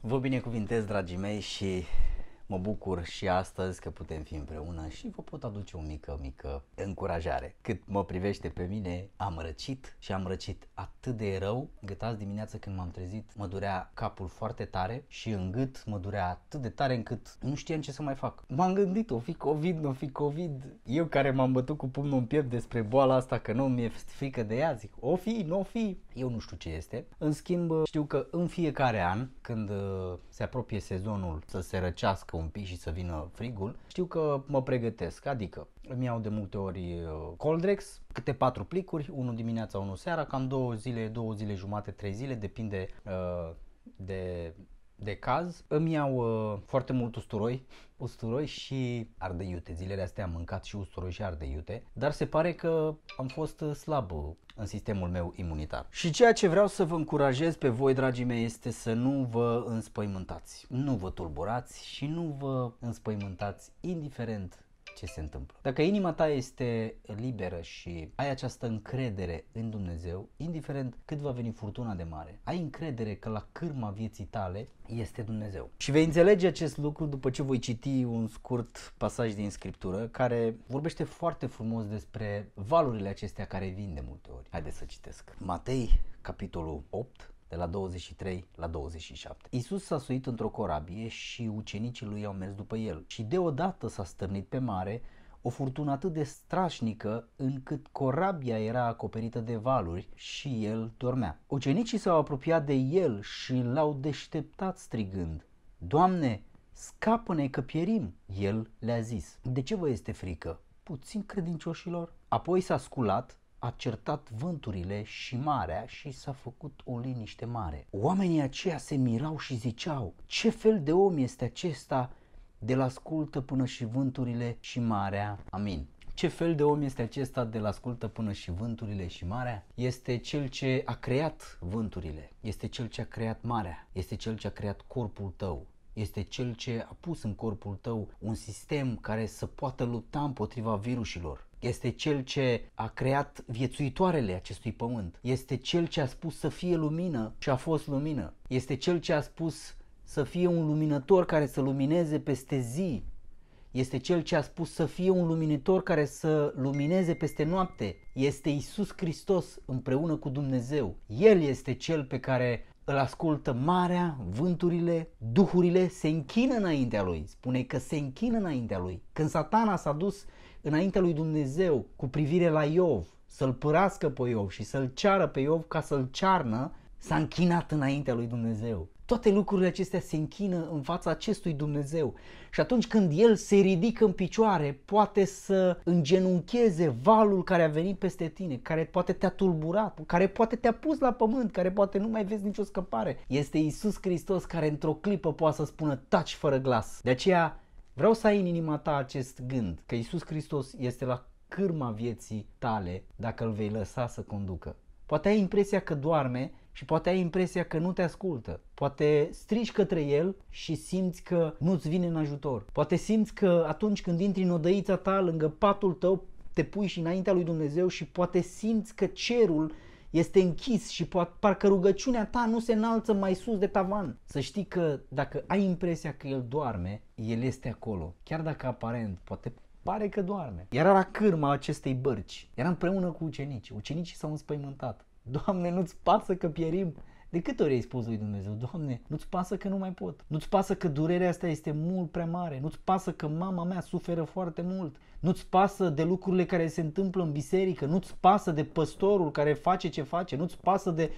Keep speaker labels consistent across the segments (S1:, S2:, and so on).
S1: Vă binecuvintez, dragii mei, și Mă bucur și astăzi că putem fi împreună și vă pot aduce o mică, mică încurajare. Cât mă privește pe mine, am răcit și am răcit atât de rău, cât azi dimineață când m-am trezit, mă durea capul foarte tare și în gât mă durea atât de tare încât nu știam ce să mai fac. M-am gândit, o fi COVID, nu fi COVID. Eu care m-am bătut cu pumnul în piept despre boala asta că nu mi-e frică de ea, zic, o fi, nu o fi. Eu nu știu ce este. În schimb, știu că în fiecare an, când uh, se apropie sezonul să se răcească un pic și să vină frigul, știu că mă pregătesc, adică îmi iau de multe ori uh, Coldrex, câte patru plicuri, unul dimineața, unul seara, cam două zile, două zile jumate, trei zile, depinde uh, de de caz. Îmi iau uh, foarte mult usturoi, usturoi și ardei iute. Zilele astea am mâncat și usturoi și ardei iute, dar se pare că am fost uh, slab uh, în sistemul meu imunitar. Și ceea ce vreau să vă încurajez pe voi, dragii mei, este să nu vă înspăimântați, nu vă tulburați și nu vă înspăimântați indiferent ce se întâmplă. Dacă inima ta este liberă și ai această încredere în Dumnezeu, indiferent cât va veni furtuna de mare, ai încredere că la cârma vieții tale este Dumnezeu. Și vei înțelege acest lucru după ce voi citi un scurt pasaj din scriptură care vorbește foarte frumos despre valurile acestea care vin de multe ori. Haideți să citesc. Matei, capitolul 8, de la 23 la 27. Isus s-a suit într-o corabie și ucenicii lui au mers după el și deodată s-a stârnit pe mare o furtună atât de strașnică încât corabia era acoperită de valuri și el dormea. Ucenicii s-au apropiat de el și l-au deșteptat strigând, Doamne, scapă-ne că pierim! El le-a zis, de ce vă este frică? Puțin credincioșilor? Apoi s-a sculat a certat vânturile și marea și s-a făcut o liniște mare. Oamenii aceia se mirau și ziceau, ce fel de om este acesta de la ascultă până și vânturile și marea. Amin. Ce fel de om este acesta de la ascultă până și vânturile și marea? Este cel ce a creat vânturile, este cel ce a creat marea, este cel ce a creat corpul tău, este cel ce a pus în corpul tău un sistem care să poată lupta împotriva virusilor, este cel ce a creat viețuitoarele acestui pământ, este cel ce a spus să fie lumină și a fost lumină, este cel ce a spus să fie un luminător care să lumineze peste zi, este cel ce a spus să fie un luminitor care să lumineze peste noapte. Este Isus Hristos împreună cu Dumnezeu. El este cel pe care îl ascultă marea, vânturile, duhurile se închină înaintea lui. Spune că se închină înaintea lui. Când satana s-a dus înaintea lui Dumnezeu cu privire la Iov, să-l părască pe Iov și să-l ceară pe Iov ca să-l cearnă, s-a închinat înaintea lui Dumnezeu. Toate lucrurile acestea se închină în fața acestui Dumnezeu și atunci când El se ridică în picioare, poate să îngenuncheze valul care a venit peste tine, care poate te-a tulburat, care poate te-a pus la pământ, care poate nu mai vezi nicio scăpare. Este Isus Hristos care într-o clipă poate să spună taci fără glas. De aceea vreau să ai în inima ta acest gând că Isus Hristos este la cârma vieții tale dacă îl vei lăsa să conducă. Poate ai impresia că doarme și poate ai impresia că nu te ascultă. Poate strigi către el și simți că nu-ți vine în ajutor. Poate simți că atunci când intri în odăița ta, lângă patul tău, te pui și înaintea lui Dumnezeu și poate simți că cerul este închis și poate, parcă rugăciunea ta nu se înalță mai sus de tavan. Să știi că dacă ai impresia că el doarme, el este acolo. Chiar dacă aparent poate pare că doarme. Era la cârma acestei bărci. Era împreună cu ucenicii. Ucenicii s-au înspăimântat. Doamne, nu-ți pasă că pierim? De câte ori ai spus lui Dumnezeu, Doamne, nu-ți pasă că nu mai pot, nu-ți pasă că durerea asta este mult prea mare, nu-ți pasă că mama mea suferă foarte mult, nu-ți pasă de lucrurile care se întâmplă în biserică, nu-ți pasă de păstorul care face ce face, nu-ți pasă de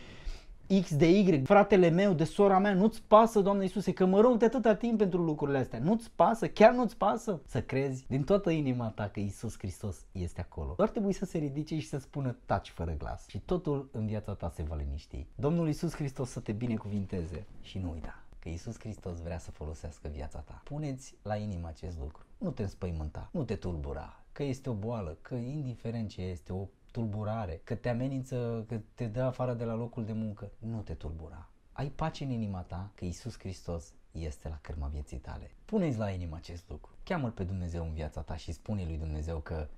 S1: X de Y, fratele meu, de sora mea, nu-ți pasă, Doamne Iisuse, că mă rog de atâta timp pentru lucrurile astea. Nu-ți pasă, chiar nu-ți pasă să crezi din toată inima ta că Iisus Hristos este acolo. Doar trebuie să se ridice și să spună taci fără glas și totul în viața ta se va liniști. Domnul Iisus Hristos să te binecuvinteze și nu uita că Iisus Hristos vrea să folosească viața ta. Puneți la inimă acest lucru. Nu te înspăimânta, nu te tulbura, că este o boală, că indiferent ce este, o tulburare, că te amenință, că te dă afară de la locul de muncă, nu te tulbura. Ai pace în inima ta că Isus Hristos este la cârma vieții tale. Pune-ți la inimă acest lucru. Cheamă-L pe Dumnezeu în viața ta și spune lui Dumnezeu că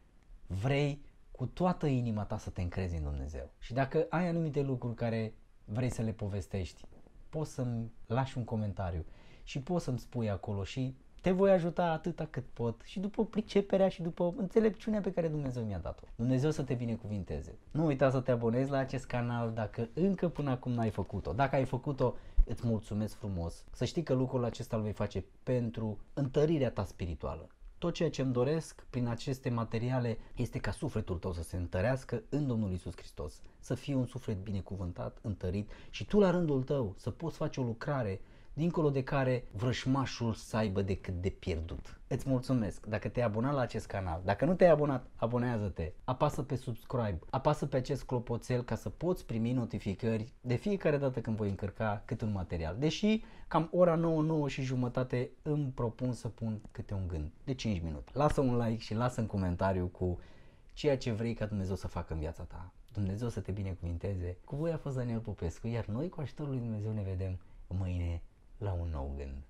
S1: vrei cu toată inima ta să te încrezi în Dumnezeu. Și dacă ai anumite lucruri care vrei să le povestești, poți să-mi lași un comentariu și poți să-mi spui acolo și te voi ajuta atâta cât pot și după priceperea și după înțelepciunea pe care Dumnezeu mi-a dat-o. Dumnezeu să te binecuvinteze. Nu uita să te abonezi la acest canal dacă încă până acum n-ai făcut-o. Dacă ai făcut-o, îți mulțumesc frumos. Să știi că lucrul acesta îl vei face pentru întărirea ta spirituală. Tot ceea ce îmi doresc prin aceste materiale este ca sufletul tău să se întărească în Domnul Isus Hristos, să fie un suflet binecuvântat, întărit și tu la rândul tău să poți face o lucrare dincolo de care vrășmașul să aibă decât de pierdut. Îți mulțumesc dacă te-ai abonat la acest canal. Dacă nu te-ai abonat, abonează-te. Apasă pe subscribe, apasă pe acest clopoțel ca să poți primi notificări de fiecare dată când voi încărca cât un material. Deși cam ora 9, 9 și jumătate îmi propun să pun câte un gând de 5 minute. Lasă un like și lasă un comentariu cu ceea ce vrei ca Dumnezeu să facă în viața ta. Dumnezeu să te binecuvinteze. Cu voi a fost Daniel Popescu, iar noi cu ajutorul lui Dumnezeu ne vedem mâine Launogen